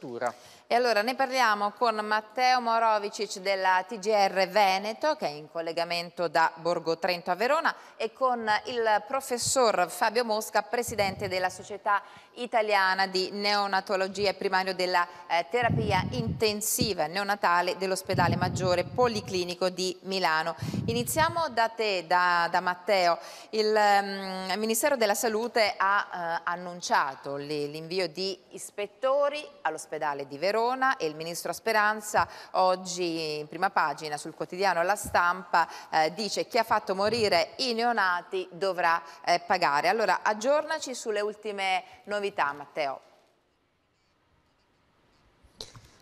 struttura. E allora ne parliamo con Matteo Morovicic della TGR Veneto che è in collegamento da Borgo Trento a Verona e con il professor Fabio Mosca, presidente della società italiana di neonatologia e primario della eh, terapia intensiva neonatale dell'ospedale maggiore policlinico di Milano. Iniziamo da te, da, da Matteo. Il um, Ministero della Salute ha eh, annunciato l'invio di ispettori all'ospedale di Verona e il Ministro Speranza oggi in prima pagina sul quotidiano La Stampa eh, dice chi ha fatto morire i neonati dovrà eh, pagare. Allora aggiornaci sulle ultime novità novità Matteo?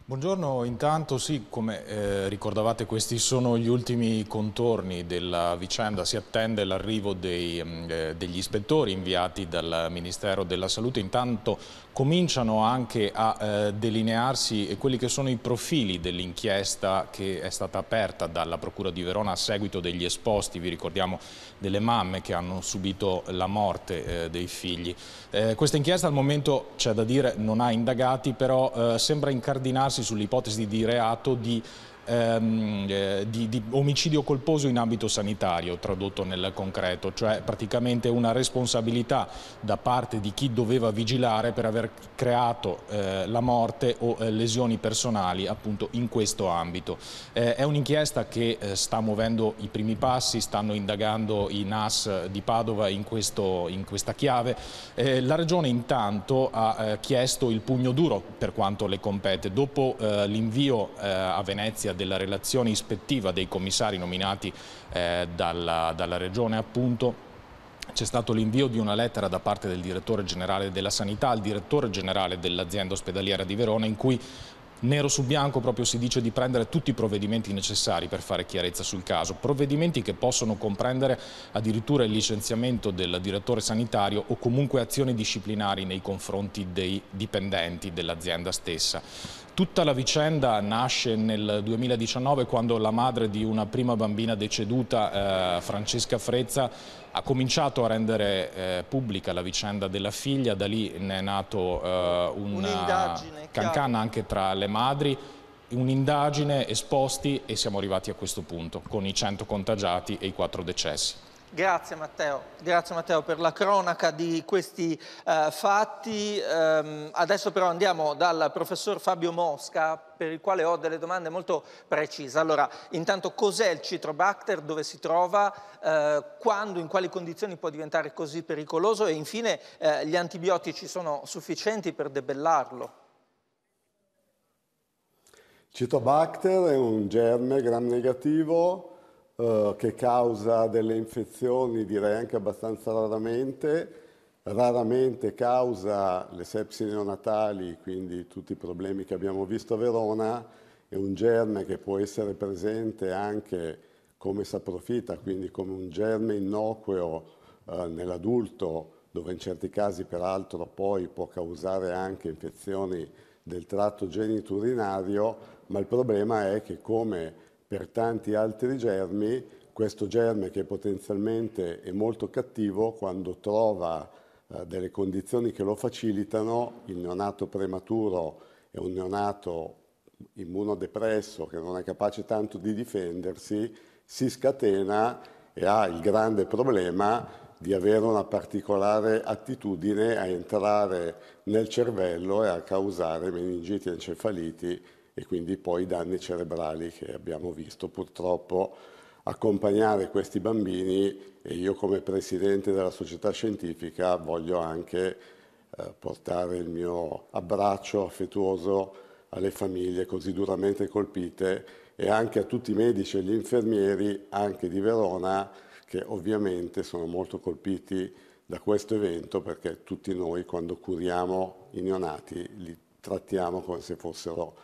Buongiorno, intanto sì, come eh, ricordavate questi sono gli ultimi contorni della vicenda, si attende l'arrivo mm, eh, degli ispettori inviati dal Ministero della Salute, intanto cominciano anche a eh, delinearsi quelli che sono i profili dell'inchiesta che è stata aperta dalla Procura di Verona a seguito degli esposti, vi ricordiamo, delle mamme che hanno subito la morte eh, dei figli. Eh, questa inchiesta al momento, c'è da dire, non ha indagati, però eh, sembra incardinarsi sull'ipotesi di reato di ehm, eh, di, di, omicidio colposo in ambito sanitario, tradotto nel concreto, cioè praticamente una responsabilità da parte di chi doveva vigilare per aver creato eh, la morte o eh, lesioni personali appunto in questo ambito. Eh, è un'inchiesta che eh, sta muovendo i primi passi, stanno indagando i NAS di Padova in, questo, in questa chiave. la Regione intanto ha chiesto il pugno duro per quanto le compete. Dopo l'invio a Venezia della relazione ispettiva dei commissari nominati eh, dalla, dalla Regione appunto c'è stato l'invio di una lettera da parte del direttore generale della sanità al direttore generale dell'azienda ospedaliera di Verona in cui nero su bianco proprio si dice di prendere tutti i provvedimenti necessari per fare chiarezza sul caso, provvedimenti che possono comprendere addirittura il licenziamento del direttore sanitario o comunque azioni disciplinari nei confronti dei dipendenti dell'azienda stessa. Tutta la vicenda nasce nel 2019 quando la madre di una prima bambina deceduta, eh, Francesca Frezza, ha cominciato a rendere eh, pubblica la vicenda della figlia, da lì ne è nato eh, una cancana anche tra le madri, un'indagine esposti e siamo arrivati a questo punto con i 100 contagiati e i 4 decessi. Grazie Matteo, grazie Matteo per la cronaca di questi eh, fatti. Ehm, adesso però andiamo dal professor Fabio Mosca per il quale ho delle domande molto precise. Allora, intanto cos'è il citrobacter, dove si trova, eh, quando, in quali condizioni può diventare così pericoloso e infine eh, gli antibiotici sono sufficienti per debellarlo? Citrobacter è un germe gram negativo eh, che causa delle infezioni, direi anche abbastanza raramente, raramente causa le sepsi neonatali, quindi tutti i problemi che abbiamo visto a Verona, è un germe che può essere presente anche come saprofita, quindi come un germe innocuo eh, nell'adulto, dove in certi casi peraltro poi può causare anche infezioni del tratto geniturinario, ma il problema è che come per tanti altri germi, questo germe che potenzialmente è molto cattivo quando trova eh, delle condizioni che lo facilitano, il neonato prematuro è un neonato immunodepresso che non è capace tanto di difendersi, si scatena e ha il grande problema di avere una particolare attitudine a entrare nel cervello e a causare meningiti e encefaliti e quindi poi i danni cerebrali che abbiamo visto purtroppo accompagnare questi bambini e io come presidente della società scientifica voglio anche eh, portare il mio abbraccio affettuoso alle famiglie così duramente colpite e anche a tutti i medici e gli infermieri anche di Verona che ovviamente sono molto colpiti da questo evento perché tutti noi quando curiamo i neonati li trattiamo come se fossero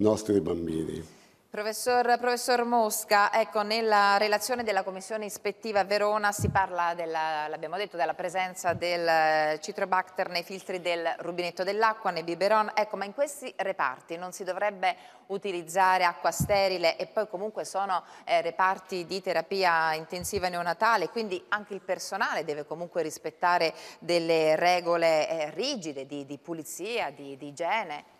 nostri bambini. Professor, professor, Mosca, ecco, nella relazione della Commissione Ispettiva a Verona si parla, della, l'abbiamo detto, della presenza del eh, citrobacter nei filtri del rubinetto dell'acqua, nei biberon, ecco, ma in questi reparti non si dovrebbe utilizzare acqua sterile e poi comunque sono eh, reparti di terapia intensiva neonatale, quindi anche il personale deve comunque rispettare delle regole eh, rigide di, di pulizia, di, di igiene.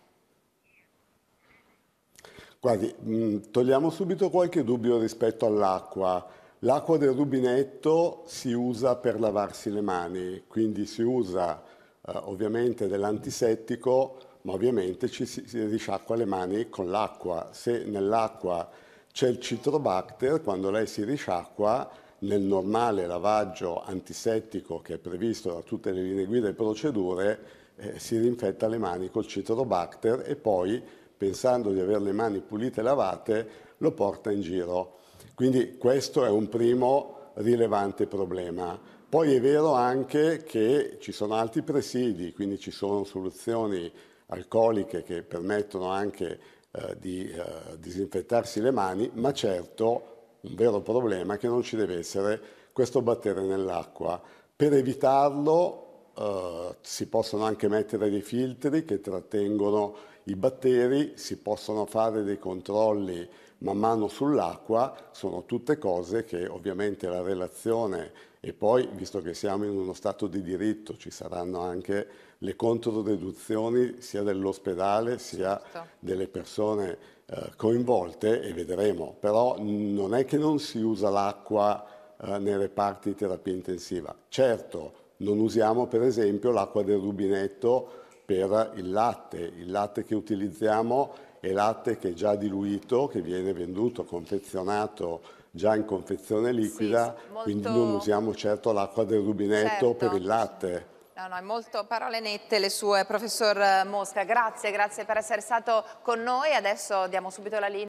Guardi, mm, togliamo subito qualche dubbio rispetto all'acqua. L'acqua del rubinetto si usa per lavarsi le mani, quindi si usa eh, ovviamente dell'antisettico, ma ovviamente ci si, si risciacqua le mani con l'acqua. Se nell'acqua c'è il citrobacter, quando lei si risciacqua, nel normale lavaggio antisettico che è previsto da tutte le linee guida e procedure, eh, si rinfetta le mani col citrobacter e poi pensando di avere le mani pulite e lavate, lo porta in giro. Quindi questo è un primo rilevante problema. Poi è vero anche che ci sono altri presidi, quindi ci sono soluzioni alcoliche che permettono anche eh, di eh, disinfettarsi le mani, ma certo un vero problema è che non ci deve essere questo battere nell'acqua. Per evitarlo eh, si possono anche mettere dei filtri che trattengono i batteri, si possono fare dei controlli man mano sull'acqua, sono tutte cose che ovviamente la relazione e poi, visto che siamo in uno stato di diritto, ci saranno anche le controdeduzioni sia dell'ospedale sia certo. delle persone eh, coinvolte e vedremo. Però non è che non si usa l'acqua eh, nei reparti di terapia intensiva. Certo, non usiamo per esempio l'acqua del rubinetto per il latte. Il latte che utilizziamo è latte che è già diluito, che viene venduto, confezionato già in confezione liquida, sì, molto... quindi non usiamo certo l'acqua del rubinetto certo. per il latte. No, no, è molto parole nette le sue, professor Mosca. Grazie, grazie per essere stato con noi. Adesso diamo subito la linea.